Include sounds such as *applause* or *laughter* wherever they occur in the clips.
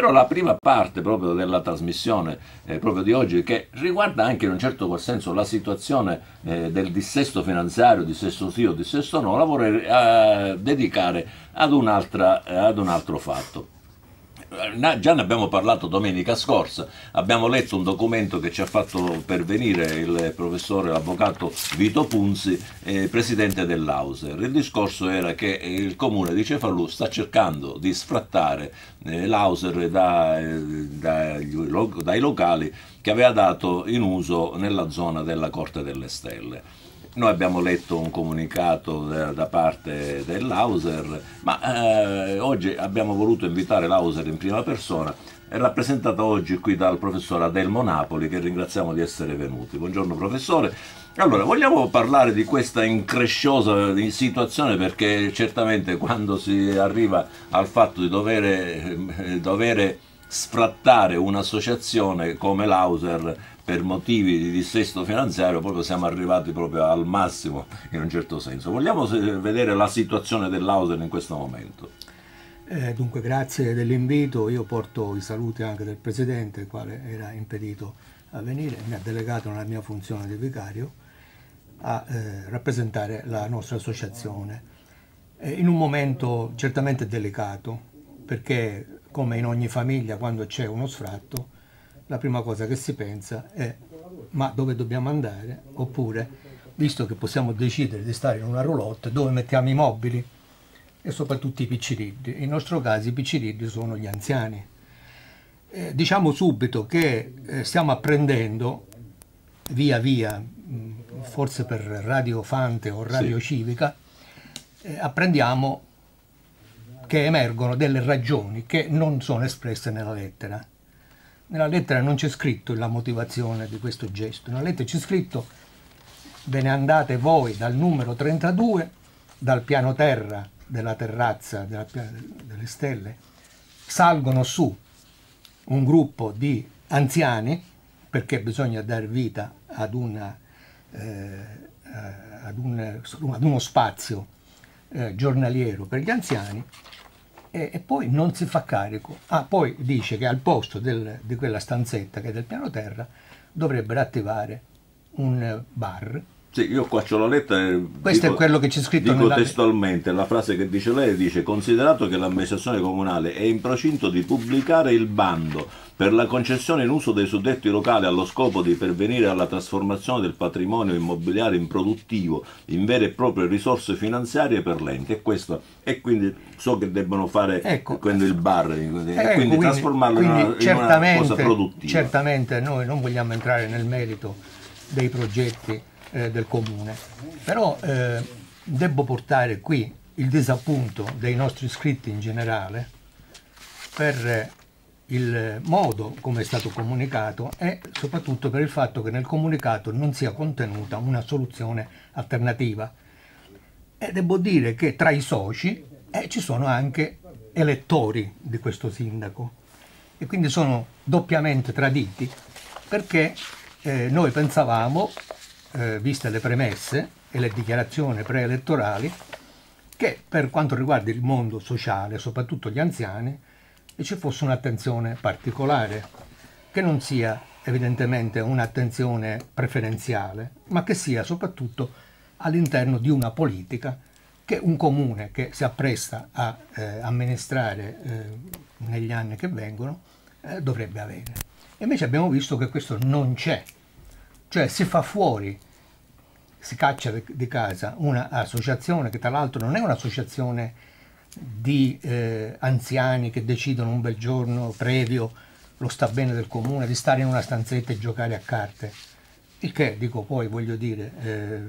Però la prima parte proprio della trasmissione eh, proprio di oggi che riguarda anche in un certo qual senso la situazione eh, del dissesto finanziario, dissesto sì o dissesto no, la vorrei eh, dedicare ad, ad un altro fatto già ne abbiamo parlato domenica scorsa, abbiamo letto un documento che ci ha fatto pervenire il professore, l'avvocato Vito Punzi, eh, presidente dell'Auser. Il discorso era che il comune di Cefalù sta cercando di sfrattare eh, l'Auser da, eh, dai locali che aveva dato in uso nella zona della Corte delle Stelle. Noi abbiamo letto un comunicato da, da parte dell'Auser, ma eh, oggi abbiamo voluto invitare l'Auser in prima persona, è rappresentata oggi qui dal professor Adelmo Napoli, che ringraziamo di essere venuti. Buongiorno professore. Allora, vogliamo parlare di questa incresciosa situazione perché certamente quando si arriva al fatto di dovere, eh, dovere sfrattare un'associazione come l'Auser per motivi di dissesto finanziario proprio siamo arrivati proprio al massimo in un certo senso. Vogliamo eh, vedere la situazione dell'Ausen in questo momento? Eh, dunque grazie dell'invito, io porto i saluti anche del Presidente, il quale era impedito a venire, mi ha delegato nella mia funzione di vicario a eh, rappresentare la nostra associazione eh, in un momento certamente delicato perché come in ogni famiglia quando c'è uno sfratto la prima cosa che si pensa è ma dove dobbiamo andare oppure visto che possiamo decidere di stare in una roulotte dove mettiamo i mobili e soprattutto i piccirilli. Nel nostro caso i piccirilli sono gli anziani. Eh, diciamo subito che eh, stiamo apprendendo via via, mh, forse per Radio Fante o Radio sì. Civica, eh, apprendiamo che emergono delle ragioni che non sono espresse nella lettera nella lettera non c'è scritto la motivazione di questo gesto, nella lettera c'è scritto ve ne andate voi dal numero 32, dal piano terra della terrazza della, delle stelle, salgono su un gruppo di anziani, perché bisogna dar vita ad, una, eh, ad, un, ad uno spazio eh, giornaliero per gli anziani, e, e, poi non si fa carico. Ah, poi dice che al posto del, di quella stanzetta che è del piano terra dovrebbero attivare un bar sì, io qua c'ho la lettera. Questo dico, è quello che c'è scritto. Dico nella... testualmente la frase che dice lei: dice: Considerato che l'amministrazione comunale è in procinto di pubblicare il bando per la concessione in uso dei suddetti locali allo scopo di pervenire alla trasformazione del patrimonio immobiliare in produttivo, in vere e proprie risorse finanziarie per l'ente e e quindi so che debbano fare ecco, il bar ecco, quindi, quindi trasformarlo quindi, in, una, in una cosa produttiva certamente noi non vogliamo entrare nel merito dei progetti eh, del comune. Però eh, devo portare qui il disappunto dei nostri iscritti in generale per eh, il modo come è stato comunicato e soprattutto per il fatto che nel comunicato non sia contenuta una soluzione alternativa. E devo dire che tra i soci eh, ci sono anche elettori di questo sindaco e quindi sono doppiamente traditi perché eh, noi pensavamo eh, viste le premesse e le dichiarazioni preelettorali, che per quanto riguarda il mondo sociale, soprattutto gli anziani, eh, ci fosse un'attenzione particolare, che non sia evidentemente un'attenzione preferenziale, ma che sia soprattutto all'interno di una politica che un comune che si appresta a eh, amministrare eh, negli anni che vengono eh, dovrebbe avere. invece abbiamo visto che questo non c'è cioè si fa fuori, si caccia di casa un'associazione che tra l'altro non è un'associazione di eh, anziani che decidono un bel giorno previo lo sta bene del comune di stare in una stanzetta e giocare a carte, il che dico poi voglio dire eh,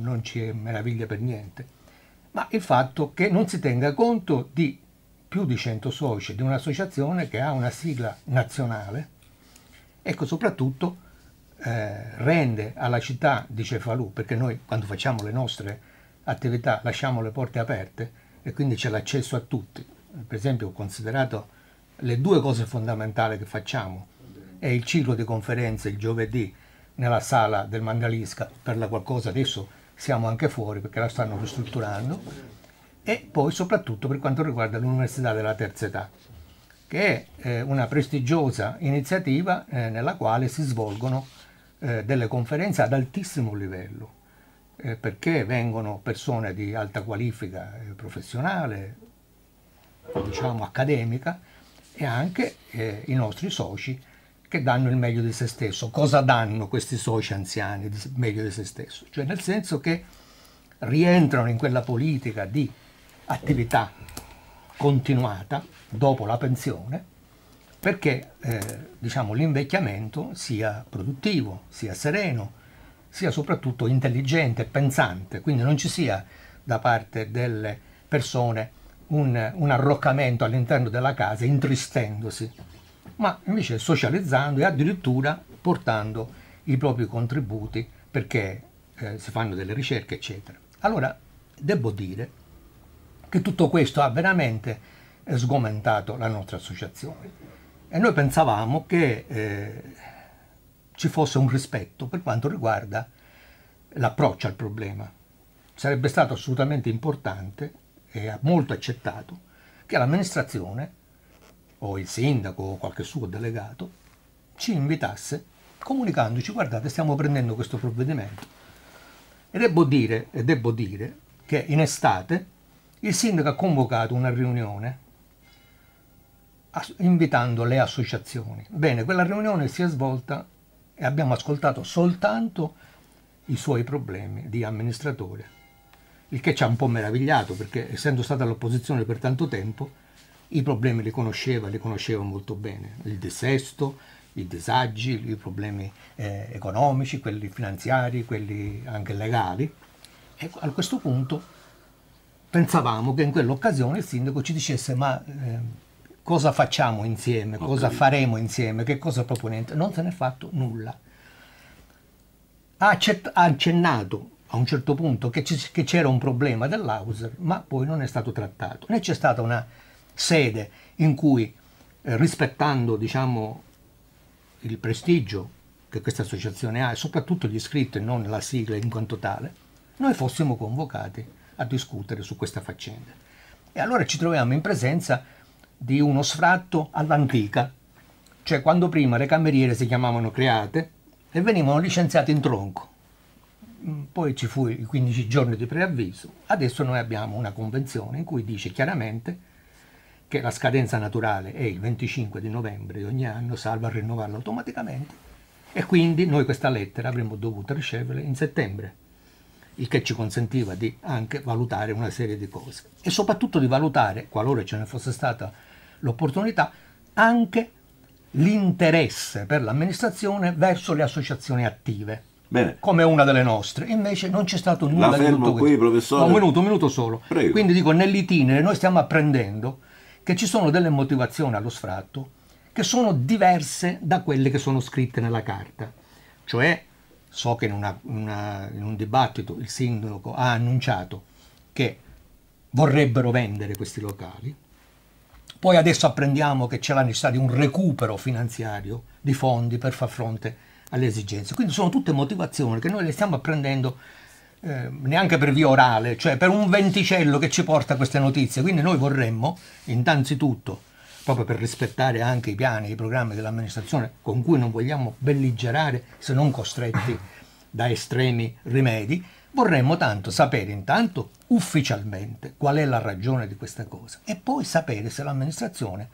non ci meraviglia per niente, ma il fatto che non si tenga conto di più di 100 soci di un'associazione che ha una sigla nazionale, ecco soprattutto eh, rende alla città di Cefalù, perché noi quando facciamo le nostre attività lasciamo le porte aperte e quindi c'è l'accesso a tutti. Per esempio ho considerato le due cose fondamentali che facciamo, è il ciclo di conferenze il giovedì nella sala del Mangalisca, per la qualcosa adesso siamo anche fuori perché la stanno ristrutturando, e poi soprattutto per quanto riguarda l'Università della Terza Età, che è eh, una prestigiosa iniziativa eh, nella quale si svolgono eh, delle conferenze ad altissimo livello, eh, perché vengono persone di alta qualifica eh, professionale, diciamo accademica, e anche eh, i nostri soci che danno il meglio di se stesso. Cosa danno questi soci anziani il meglio di se stesso? Cioè nel senso che rientrano in quella politica di attività continuata dopo la pensione perché eh, diciamo, l'invecchiamento sia produttivo, sia sereno, sia soprattutto intelligente, pensante, quindi non ci sia da parte delle persone un, un arroccamento all'interno della casa intristendosi, ma invece socializzando e addirittura portando i propri contributi perché eh, si fanno delle ricerche, eccetera. Allora, devo dire che tutto questo ha veramente sgomentato la nostra associazione. E noi pensavamo che eh, ci fosse un rispetto per quanto riguarda l'approccio al problema. Sarebbe stato assolutamente importante e molto accettato che l'amministrazione o il sindaco o qualche suo delegato ci invitasse comunicandoci guardate stiamo prendendo questo provvedimento. E devo dire, e devo dire che in estate il sindaco ha convocato una riunione invitando le associazioni. Bene, quella riunione si è svolta e abbiamo ascoltato soltanto i suoi problemi di amministratore, il che ci ha un po' meravigliato perché essendo stata all'opposizione per tanto tempo i problemi li conosceva, li conosceva molto bene, il dissesto, i disagi, i problemi eh, economici, quelli finanziari, quelli anche legali e a questo punto pensavamo che in quell'occasione il sindaco ci dicesse ma... Eh, cosa facciamo insieme, okay. cosa faremo insieme, che cosa proponete, Non se n'è fatto nulla. Ha, accennato a un certo punto che, c'era un problema dell'Auser, ma poi non è stato trattato. Né c'è stata una sede in cui, eh, rispettando diciamo, il prestigio che questa associazione ha, e soprattutto gli iscritti e non la sigla in quanto tale, noi fossimo convocati a discutere su questa faccenda. E allora ci troviamo in presenza di uno sfratto all'antica, cioè quando prima le cameriere si chiamavano create e venivano licenziate in tronco. Mm, poi ci fu i 15 giorni di preavviso, adesso noi abbiamo una convenzione in cui dice chiaramente che la scadenza naturale è il 25 di novembre di ogni anno, salvo a rinnovarla automaticamente, e quindi noi questa lettera avremmo dovuto riceverla in settembre il che ci consentiva di anche valutare una serie di cose e soprattutto di valutare, qualora ce ne fosse stata l'opportunità, anche l'interesse per l'amministrazione verso le associazioni attive. Bene. Come una delle nostre, invece non c'è stato nulla La fermo di tutto qui, questo. professore. No, un minuto, un minuto solo. Prego. Quindi dico, nell'itinere noi stiamo apprendendo che ci sono delle motivazioni allo sfratto che sono diverse da quelle che sono scritte nella carta. Cioè, So che in, una, una, in un dibattito il sindaco ha annunciato che vorrebbero vendere questi locali. Poi adesso apprendiamo che c'è la necessità di un recupero finanziario di fondi per far fronte alle esigenze. Quindi sono tutte motivazioni che noi le stiamo apprendendo eh, neanche per via orale, cioè per un venticello che ci porta queste notizie. Quindi noi vorremmo innanzitutto proprio per rispettare anche i piani, i programmi dell'amministrazione con cui non vogliamo belligerare se non costretti *laughs* da estremi rimedi, vorremmo tanto sapere intanto ufficialmente qual è la ragione di questa cosa e poi sapere se l'amministrazione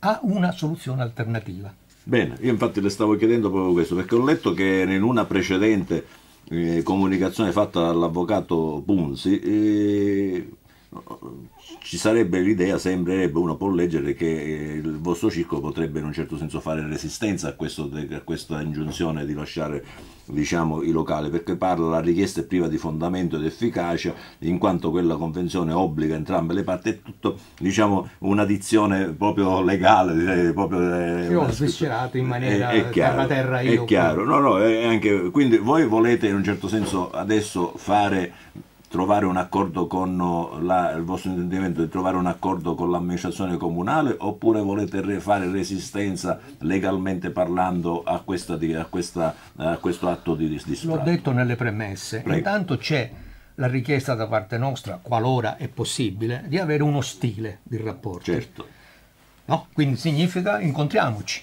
ha una soluzione alternativa. Bene, io infatti le stavo chiedendo proprio questo, perché ho letto che in una precedente eh, comunicazione fatta dall'avvocato Punzi eh, ci sarebbe l'idea, sembrerebbe uno può leggere che eh, il vostro circo potrebbe in un certo senso fare resistenza a, questo, a questa ingiunzione di lasciare diciamo, i locali, perché parla la richiesta è priva di fondamento ed efficacia, in quanto quella convenzione obbliga entrambe le parti, è tutto diciamo, una proprio legale, proprio eh, sviscerato in maniera è, è chiaro, terra terra. È chiaro, no, no, è anche, quindi voi volete in un certo senso adesso fare trovare un accordo con eh, la, il vostro intendimento di trovare un accordo con l'amministrazione comunale oppure volete fare resistenza legalmente parlando a, questa, a, questa, a questo atto di, di L'ho detto nelle premesse. Prego. Intanto c'è la richiesta da parte nostra, qualora è possibile, di avere uno stile di rapporto. Certo. No? Quindi significa incontriamoci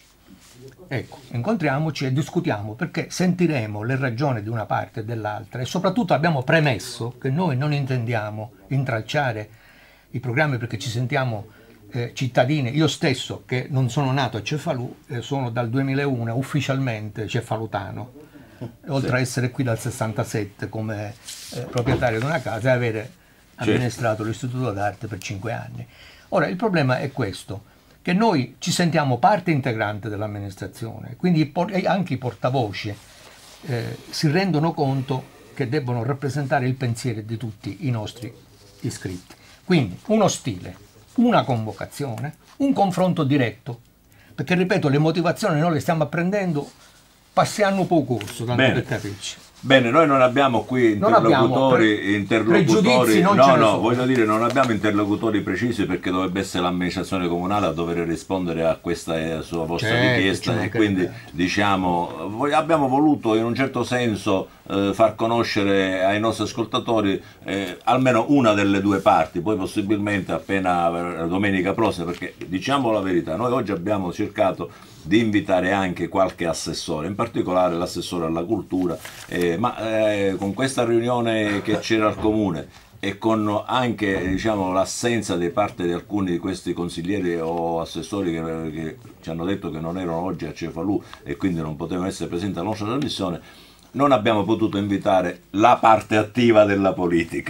Ecco, incontriamoci e discutiamo perché sentiremo le ragioni di una parte e dell'altra e soprattutto abbiamo premesso che noi non intendiamo intralciare i programmi perché ci sentiamo eh, cittadini. Io stesso, che non sono nato a Cefalù, eh, sono dal 2001 ufficialmente cefalutano, oltre sì. a essere qui dal 67 come eh, proprietario di una casa e avere amministrato certo. l'istituto d'arte per cinque anni. Ora, il problema è questo che noi ci sentiamo parte integrante dell'amministrazione, quindi anche i portavoce eh, si rendono conto che debbono rappresentare il pensiero di tutti i nostri iscritti. Quindi uno stile, una convocazione, un confronto diretto, perché ripeto le motivazioni noi le stiamo apprendendo passando poco corso, tanto Bene. per capirci. Bene, noi non abbiamo qui interlocutori, abbiamo interlocutori no, no, sono. voglio dire, non abbiamo interlocutori precisi perché dovrebbe essere l'amministrazione comunale a dover rispondere a questa eh, sua vostra certo, richiesta e quindi diciamo, abbiamo voluto in un certo senso eh, far conoscere ai nostri ascoltatori eh, almeno una delle due parti, poi possibilmente appena eh, domenica prossima, perché diciamo la verità, noi oggi abbiamo cercato di invitare anche qualche assessore, in particolare l'assessore alla cultura, eh, ma eh, con questa riunione che c'era al comune e con anche diciamo, l'assenza da parte di alcuni di questi consiglieri o assessori che, che, ci hanno detto che non erano oggi a Cefalù e quindi non potevano essere presenti alla nostra trasmissione, non abbiamo potuto invitare la parte attiva della politica.